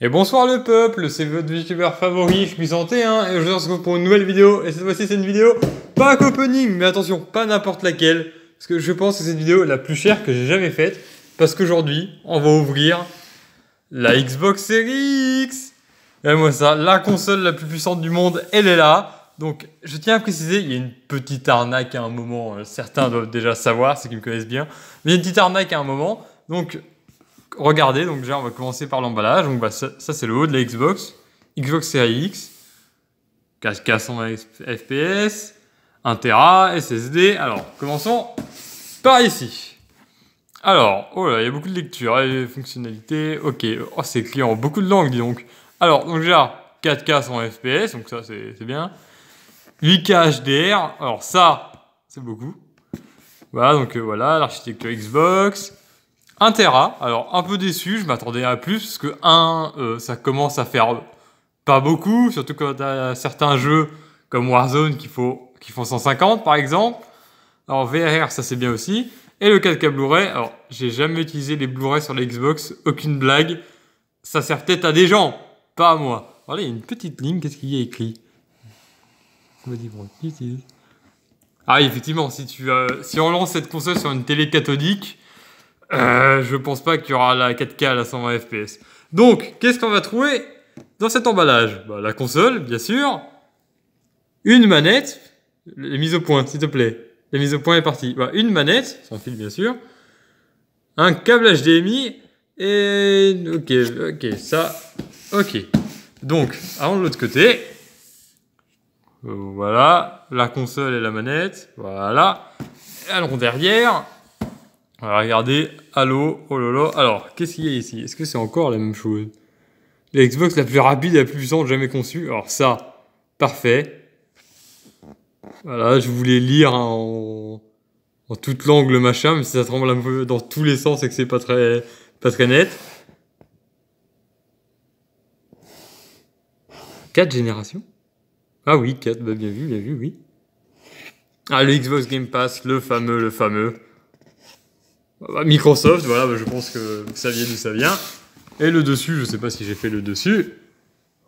Et bonsoir le peuple, c'est votre youtubeur favori, je suis santé, hein, et aujourd'hui on se retrouve pour une nouvelle vidéo, et cette fois-ci c'est une vidéo, pas opening, mais attention, pas n'importe laquelle, parce que je pense que c'est une vidéo la plus chère que j'ai jamais faite, parce qu'aujourd'hui, on va ouvrir la Xbox Series X Et moi ça, la console la plus puissante du monde, elle est là, donc je tiens à préciser, il y a une petite arnaque à un moment, euh, certains doivent déjà savoir, ceux qui me connaissent bien, mais il y a une petite arnaque à un moment, donc regardez, donc on va commencer par l'emballage. Donc bah, ça, c'est le haut de la Xbox. Xbox Series X, 4K sans FPS, 1 Tera, SSD. Alors commençons par ici. Alors, oh là, il y a beaucoup de lectures, et euh, fonctionnalités, ok, oh, c'est écrit en beaucoup de langues, dis donc. Alors, donc déjà, 4K 100 FPS, donc ça, c'est bien. 8K HDR, alors ça, c'est beaucoup. Voilà, donc euh, voilà, l'architecture Xbox, 1 Tera, alors un peu déçu, je m'attendais à plus, parce que 1, euh, ça commence à faire pas beaucoup, surtout quand t'as certains jeux comme Warzone qui, faut, qui font 150 par exemple. Alors VR, ça c'est bien aussi. Et le 4K Blu-ray, alors j'ai jamais utilisé les Blu-ray sur l'Xbox, aucune blague. Ça sert peut-être à des gens, pas à moi. Voilà, il y a une petite ligne, qu'est-ce qu'il y a écrit Ah, effectivement, si, tu, euh, si on lance cette console sur une télé cathodique, euh, je pense pas qu'il y aura la 4K à la 120 FPS. Donc, qu'est-ce qu'on va trouver dans cet emballage bah, La console, bien sûr. Une manette. Les mises au point, s'il te plaît. Les mises au point est partie. Bah, une manette, sans fil bien sûr. Un câble HDMI. Et... Ok, ok, ça... Ok. Donc, allons de l'autre côté. Voilà, la console et la manette. Voilà. Allons derrière. Regardez, regardez, Allô, oh là Alors, qu'est-ce qu'il y a ici Est-ce que c'est encore la même chose La Xbox la plus rapide et la plus puissante jamais conçue. Alors ça, parfait. Voilà, je voulais lire en, en toute langue le machin, mais si ça tremble un peu dans tous les sens et que c'est pas très, pas très net. Quatre générations Ah oui, quatre. Bah, bien vu, bien vu, oui. Ah, le Xbox Game Pass, le fameux, le fameux. Bah, Microsoft, voilà, bah, je pense que vous saviez d'où ça vient. Et le dessus, je sais pas si j'ai fait le dessus.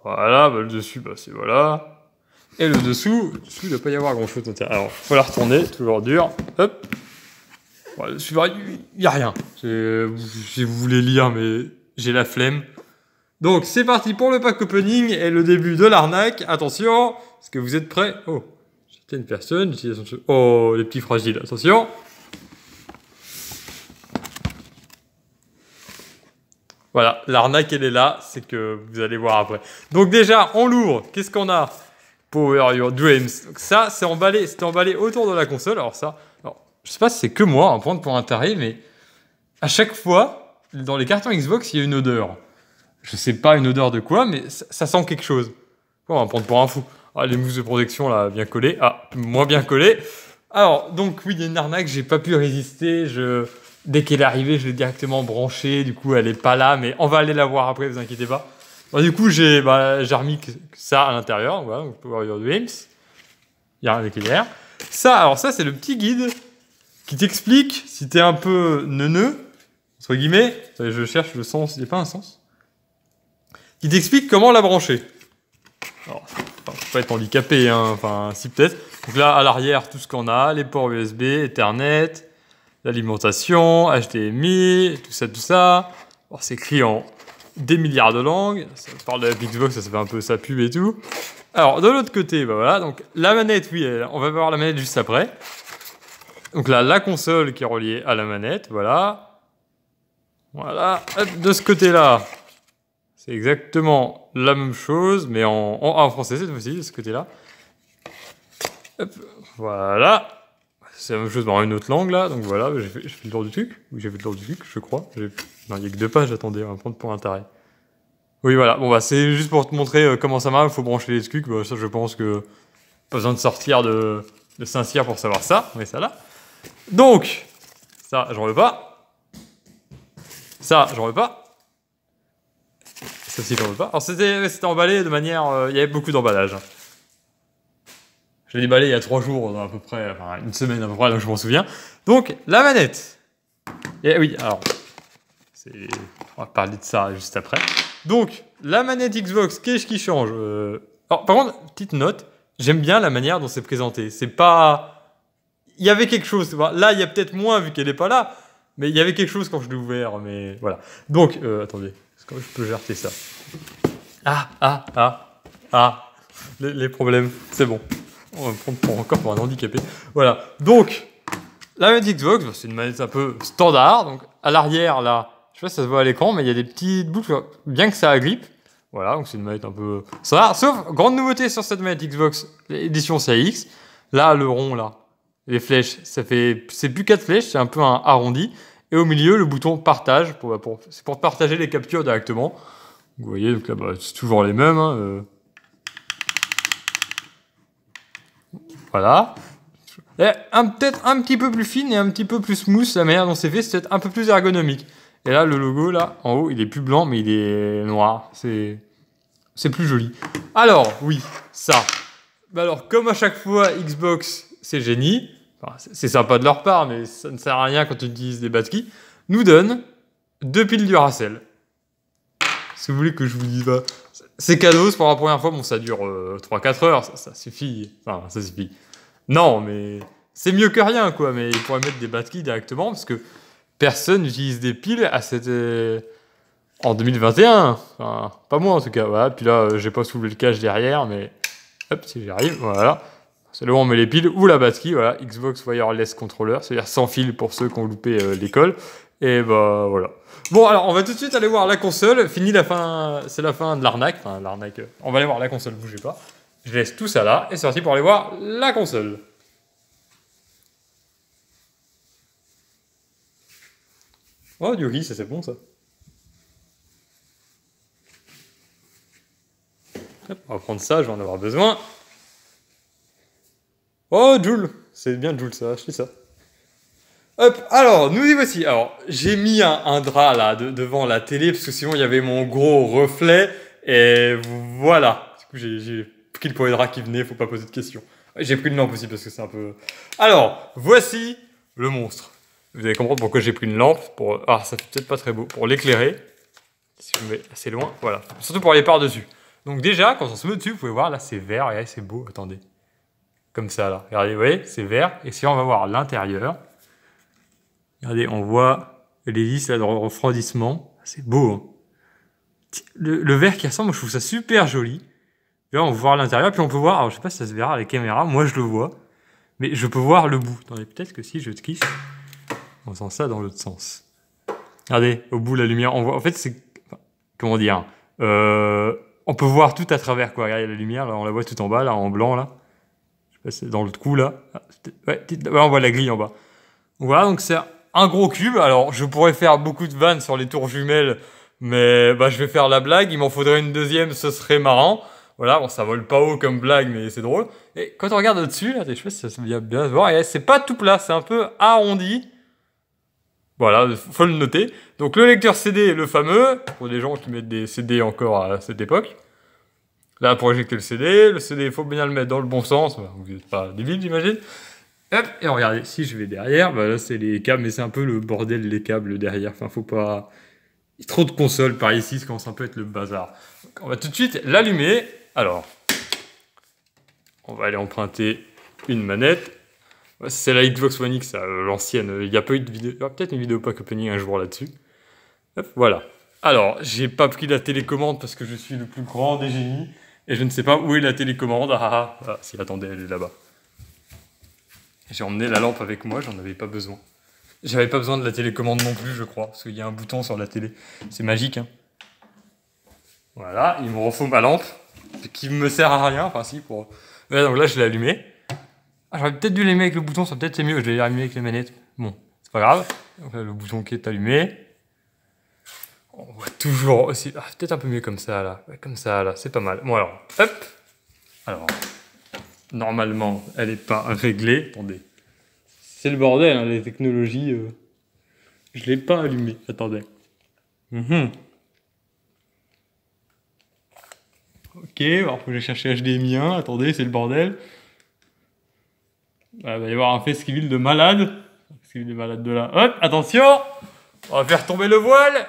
Voilà, bah, le dessus, bah, c'est voilà. Et le dessous, le dessous, il ne doit pas y avoir grand chose. Alors, faut la retourner, toujours dur. Hop. Voilà, il n'y a rien. Si vous voulez lire, mais j'ai la flemme. Donc, c'est parti pour le pack opening et le début de l'arnaque. Attention, est-ce que vous êtes prêts Oh, j'étais une personne, Oh, les petits fragiles, attention. Voilà, l'arnaque, elle est là, c'est que vous allez voir après. Donc déjà, on l'ouvre, qu'est-ce qu'on a Power Your Dreams. Donc ça, c'est emballé, c'est emballé autour de la console. Alors ça, je sais pas c'est que moi, à hein, prendre pour un taré, mais à chaque fois, dans les cartons Xbox, il y a une odeur. Je sais pas une odeur de quoi, mais ça, sent quelque chose. On va prendre pour un fou. Ah, les mousses de protection, là, bien collées. Ah, moins bien collées. Alors, donc, oui, il y a une arnaque, j'ai pas pu résister. Je dès qu'elle est arrivée, je l'ai directement branchée. Du coup, elle est pas là, mais on va aller la voir après, vous inquiétez pas. du coup, j'ai bah, remis ça à l'intérieur. Voilà, vous pouvez voir Games. Il y a rien éclair. Ça, alors ça, c'est le petit guide qui t'explique si t'es un peu neuneux, entre guillemets. Je cherche le sens, il n'y a pas un sens. Qui t'explique comment la brancher. Alors, faut pas être handicapé, hein. enfin, si peut-être. Donc là, à l'arrière, tout ce qu'on a, les ports USB, Ethernet, l'alimentation, HDMI, tout ça, tout ça. Bon, oh, c'est écrit en des milliards de langues. Ça parle de la Xbox, ça fait un peu sa pub et tout. Alors, de l'autre côté, bah voilà, donc la manette, oui, on va voir la manette juste après. Donc là, la console qui est reliée à la manette, voilà. Voilà, de ce côté-là, c'est exactement la même chose, mais en, en français cette fois-ci, de ce côté-là. Hop, voilà c'est la même chose dans une autre langue là, donc voilà, j'ai fait, le tour du truc, ou j'ai fait le tour du truc, je crois. Non, il n'y a que deux pages, j'attendais. on va prendre pour un taré. Oui, voilà, bon bah c'est juste pour te montrer euh, comment ça marche, il faut brancher les trucs, bah, ça je pense que pas besoin de sortir de, de Saint-Cyr pour savoir ça, mais ça là. Donc, ça, j'en veux pas. Ça, j'en veux pas. Ça aussi, j'en veux pas. Alors c'était emballé de manière... Euh, il y avait beaucoup d'emballage. Je l'ai déballé il y a trois jours, à peu près, enfin une semaine à peu près, donc je m'en souviens. Donc, la manette. Et eh oui, alors, on va parler de ça juste après. Donc, la manette Xbox, qu'est-ce qui change euh, alors, Par contre, petite note, j'aime bien la manière dont c'est présenté. C'est pas. Il y avait quelque chose. Là, il y a peut-être moins vu qu'elle n'est pas là, mais il y avait quelque chose quand je l'ai ouvert. Mais voilà. Donc, euh, attendez, est-ce que je peux jarter ça Ah, ah, ah, ah. les problèmes, c'est bon. On va prendre pour encore pour un handicapé. Voilà. Donc, la manette Xbox, bah, c'est une manette un peu standard. Donc, à l'arrière, là, je sais pas si ça se voit à l'écran, mais il y a des petites boucles, bien que ça agrippe. Voilà, donc c'est une manette un peu standard. Sauf, grande nouveauté sur cette manette Xbox, l'édition CX. Là, le rond, là, les flèches, ça fait, c'est plus quatre flèches, c'est un peu un arrondi. Et au milieu, le bouton partage, pour, bah, pour c'est pour partager les captures directement. Vous voyez, donc là, bah, c'est toujours les mêmes. Hein, euh, Voilà. et Peut-être un petit peu plus fine et un petit peu plus smooth, la manière dont c'est fait, c'est peut-être un peu plus ergonomique. Et là, le logo, là, en haut, il est plus blanc, mais il est noir. C'est, c'est plus joli. Alors, oui, ça. Bah alors, comme à chaque fois, Xbox, c'est génie. c'est sympa de leur part, mais ça ne sert à rien quand tu utilises des batteries. Nous donne deux piles du Duracell si vous voulez que je vous dise pas. C'est cadeau pour la première fois, bon, ça dure 3-4 euh, heures, ça, suffit. Enfin, ça suffit. Non, mais c'est mieux que rien, quoi. Mais il pourrait mettre des batteries directement, parce que personne n'utilise des piles à cette. Euh, en 2021, enfin, pas moi en tout cas, voilà. Puis là, euh, j'ai pas soulevé le cache derrière, mais hop, si j'y arrive, voilà. C'est là où on met les piles ou la batterie, voilà. Xbox Wireless Controller, c'est-à-dire sans fil pour ceux qui ont loupé l'école. Et bah voilà. Bon, alors on va tout de suite aller voir la console. Fini la fin, c'est la fin de l'arnaque. Enfin, l'arnaque. Euh, on va aller voir la console, bougez pas. Je laisse tout ça là et c'est parti pour aller voir la console. Oh, du ça c'est bon ça. on va prendre ça, je vais en avoir besoin. Oh, Joule C'est bien Joule, ça, Je dis ça. Hop, alors, nous y voici. Alors, j'ai mis un, drap là devant la télé parce que sinon il y avait mon gros reflet et voilà. Du coup, j'ai pris le premier drap qui venait, faut pas poser de questions. J'ai pris une lampe aussi parce que c'est un peu. Alors, voici le monstre. Vous allez comprendre pourquoi j'ai pris une lampe. Pour... Ah, ça peut-être pas très beau. Pour l'éclairer. Si je mets assez loin, voilà. Surtout pour aller par-dessus. Donc, déjà, quand on se met dessus, vous pouvez voir là, c'est vert. et c'est beau. Attendez. Comme ça là. Regardez, vous voyez, c'est vert. Et si on va voir l'intérieur. Regardez, on voit l'hélice là, de refroidissement. C'est beau. Hein. le, verre qui ressemble, je trouve ça super joli. Là, on voit l'intérieur, puis on peut voir. je sais pas si ça se verra à la caméra. Moi, je le vois, mais je peux voir le bout. Attendez, peut-être que si je te kiffe, on sent ça dans l'autre sens. Regardez, au bout la lumière, on voit. En fait, c'est comment dire euh, On peut voir tout à travers quoi. Regardez la lumière, on la voit tout en bas, là, en blanc, là. Je sais pas, c'est dans le cou, là. Ah, ouais, on voit la grille en bas. Voilà, donc ça, un gros cube. Alors, je pourrais faire beaucoup de vannes sur les tours jumelles, mais bah, je vais faire la blague. Il m'en faudrait une deuxième, ce serait marrant. Voilà, bon, ça vole pas haut comme blague, mais c'est drôle. Et quand on regarde au-dessus, là, je sais ça se bien se voir, c'est pas tout plat, c'est un peu arrondi. Voilà, faut le noter. Donc le lecteur CD, le fameux, pour des gens qui mettent des CD encore à cette époque. Là, pour éjecter le CD, le CD, il faut bien le mettre dans le bon sens, vous n'êtes pas débile, j'imagine. Hop, et regardez, si je vais derrière, bah là c'est les câbles, mais c'est un peu le bordel les câbles derrière. Enfin, faut pas. Il y a trop de consoles par ici, ça commence un peu à être le bazar. on va tout de suite l'allumer. Alors, on va aller emprunter une manette. C'est la Xbox One X, euh, l'ancienne. Il n'y a pas eu de vidéo. Il y peut-être une vidéo pack opening un jour là-dessus. voilà. Alors, j'ai pas pris la télécommande parce que je suis le plus grand des génies et je ne sais pas où est la télécommande. Ah, ah, ah, ah si, attendez, elle est là-bas. J'ai emmené la lampe avec moi, j'en avais pas besoin. J'avais pas besoin de la télécommande non plus, je crois, parce qu'il y a un bouton sur la télé. C'est magique, hein. Voilà, il me refaut ma lampe, qui me sert à rien, enfin si, pour... donc là, je l'ai allumée. Ah, j'aurais peut-être dû l'allumer avec le bouton, ça peut-être c'est mieux, je l'ai allumé avec les manettes. Bon, c'est pas grave. Donc là, le bouton qui est allumé. On voit toujours aussi... Ah, peut-être un peu mieux comme ça, là. Comme ça, là, c'est pas mal. Bon, alors, hop Alors, normalement, elle n'est pas réglée. Attendez. C'est le bordel, hein, les technologies. Euh. Je l'ai pas allumé. Attendez. Mhm. Ok, alors faut que j'aille chercher HDMI 1. Attendez, c'est le bordel. Ah, il va y avoir un festival de malade. Fesquiville de malade de là. Hop, attention On va faire tomber le voile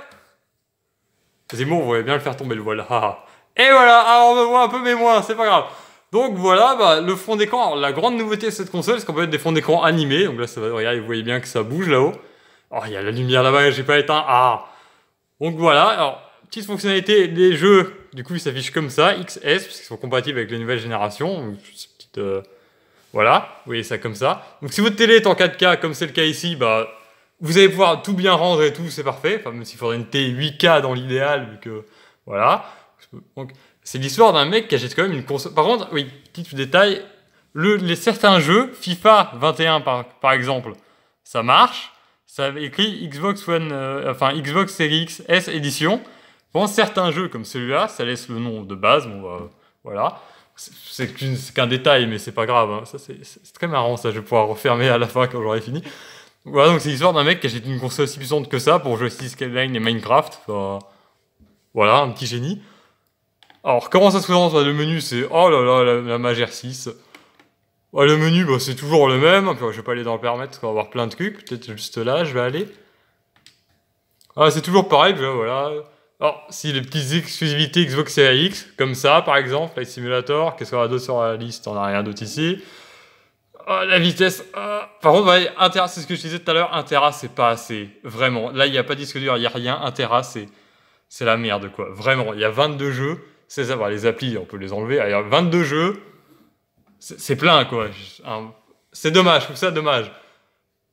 moi, on voyait bien le faire tomber le voile. et voilà, ah, on me voit un peu, mais moi, c'est pas grave. Donc voilà, bah, le fond d'écran. la grande nouveauté de cette console, c'est qu'on peut être des fonds d'écran animés. Donc là, ça va, regardez, vous voyez bien que ça bouge là-haut. Oh, il y a la lumière là-bas, j'ai pas éteint. Ah Donc voilà, alors, petite fonctionnalité des jeux. Du coup, ils s'affichent comme ça, XS, parce qu'ils sont compatibles avec les nouvelles générations. petite, euh, voilà, vous voyez ça comme ça. Donc si votre télé est en 4K, comme c'est le cas ici, bah, vous allez pouvoir tout bien rendre et tout, c'est parfait. Enfin, même s'il faudrait une télé 8K dans l'idéal, vu que... Voilà. Donc, c'est l'histoire d'un mec qui achète quand même une console. Par contre, oui, petit détail, les certains jeux, FIFA 21 par, par exemple, ça marche. Ça écrit Xbox One, euh, enfin Xbox Series X S édition. Bon, certains jeux comme celui-là, ça laisse le nom de base. Bon, bah, voilà. C'est qu'un détail, mais c'est pas grave. Hein. Ça, c'est très marrant. Ça, je vais pouvoir refermer à la fin quand j'aurai fini. Voilà, donc c'est l'histoire d'un mec qui achète une console aussi puissante que ça pour jouer Skyline et Minecraft. voilà, un petit génie. Alors, comment ça se présente Le menu, c'est oh là là, la, la 6. le menu, bah, c'est toujours le même. je vais pas aller dans le permettre. qu'on va avoir plein de trucs. Peut-être juste là, je vais aller. Ah, c'est toujours pareil, voilà. Alors, si les petites exclusivités Xbox et X, comme ça, par exemple, Flight Simulator, qu'est-ce qu'on a d'autre sur la liste On n'a rien d'autre ici. Oh, la vitesse. Ah. Par contre, ouais, c'est ce que je disais tout à l'heure. Intera c'est pas assez. Vraiment. Là, il n'y a pas de disque dur, il n'y a rien. Intera c'est, c'est la merde, quoi. Vraiment. Il y a 22 jeux. C'est ça, bah, les applis, on peut les enlever. Il y a 22 jeux, c'est plein, quoi. C'est dommage, je trouve ça dommage.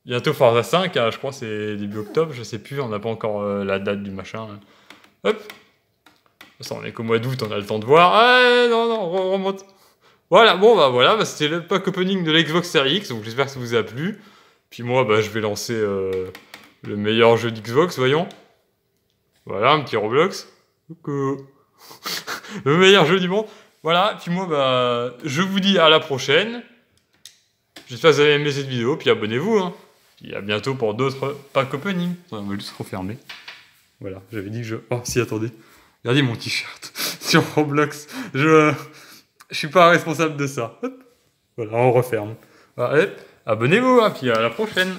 Bientôt Forza 5, hein, je crois c'est début octobre, je sais plus, on n'a pas encore euh, la date du machin. Hein. Hop Ça, on est qu'au mois d'août, on a le temps de voir. Ah, non, non, remonte. Voilà, bon, bah voilà, bah, c'était le pack opening de l'Xbox Series X, donc j'espère que ça vous a plu. Puis moi, bah, je vais lancer euh, le meilleur jeu d'Xbox, voyons. Voilà, un petit Roblox. Coucou le meilleur jeu du monde. Voilà, puis moi, bah, je vous dis à la prochaine. J'espère que vous avez aimé cette vidéo, puis abonnez-vous. Hein. Puis à bientôt pour d'autres pack opening. On va juste refermer. Voilà, j'avais dit que je... Oh, si, attendez. Regardez mon t-shirt sur Roblox. Je... je suis pas responsable de ça. Voilà, on referme. Voilà, abonnez-vous, hein, puis à la prochaine.